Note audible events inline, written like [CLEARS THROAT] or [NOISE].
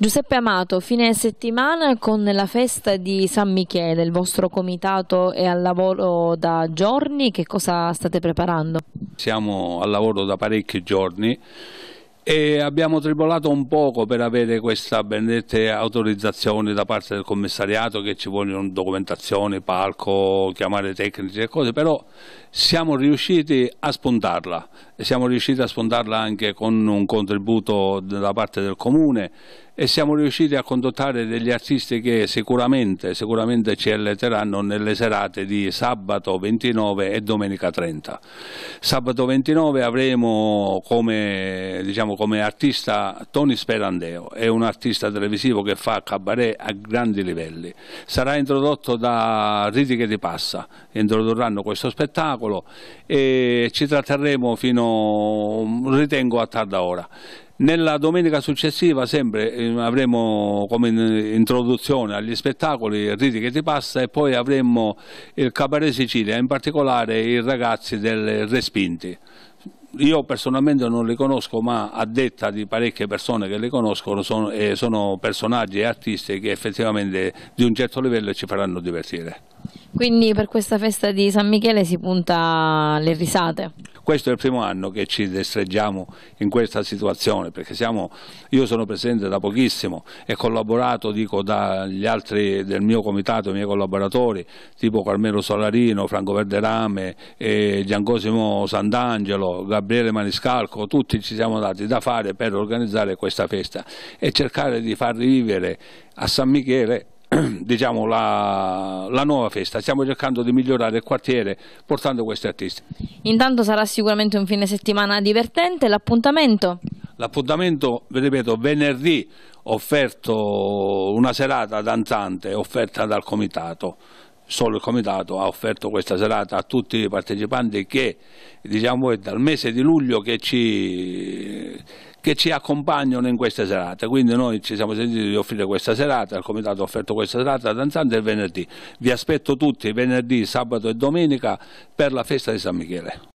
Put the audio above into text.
Giuseppe Amato, fine settimana con la festa di San Michele, il vostro comitato è al lavoro da giorni, che cosa state preparando? Siamo al lavoro da parecchi giorni e abbiamo tribolato un poco per avere questa benedetta autorizzazione da parte del commissariato che ci vogliono documentazione, palco, chiamare tecnici e cose, però siamo riusciti a spuntarla e siamo riusciti a spuntarla anche con un contributo da parte del comune e siamo riusciti a condottare degli artisti che sicuramente, sicuramente ci eletteranno nelle serate di sabato 29 e domenica 30. Sabato 29 avremo come, diciamo, come artista Tony Sperandeo, è un artista televisivo che fa cabaret a grandi livelli. Sarà introdotto da Ritiche di Passa, introdurranno questo spettacolo e ci tratterremo fino, ritengo, a tarda ora. Nella domenica successiva sempre eh, avremo come introduzione agli spettacoli Riti che ti passa e poi avremo il Cabaret Sicilia, in particolare i ragazzi del Respinti. Io personalmente non li conosco, ma a detta di parecchie persone che li conoscono sono, eh, sono personaggi e artisti che effettivamente di un certo livello ci faranno divertire. Quindi per questa festa di San Michele si punta alle risate? Questo è il primo anno che ci destreggiamo in questa situazione, perché siamo, io sono presente da pochissimo e collaborato dico, dagli altri del mio comitato, i miei collaboratori, tipo Carmelo Solarino, Franco Verderame, Giancosimo Sant'Angelo, Gabriele Maniscalco, tutti ci siamo dati da fare per organizzare questa festa e cercare di far rivivere a San Michele [CLEARS THROAT] diciamo, la, la, nuova festa. Stiamo cercando di migliorare il quartiere portando questi artisti. Intanto sarà sicuramente un fine settimana divertente, l'appuntamento? L'appuntamento, ripeto, venerdì offerto una serata danzante offerta dal comitato. Solo il comitato ha offerto questa serata a tutti i partecipanti che diciamo, è dal mese di luglio che ci che ci accompagnano in questa serata. Quindi noi ci siamo sentiti di offrire questa serata, il comitato ha offerto questa serata danzante il venerdì. Vi aspetto tutti venerdì, sabato e domenica per la festa di San Michele.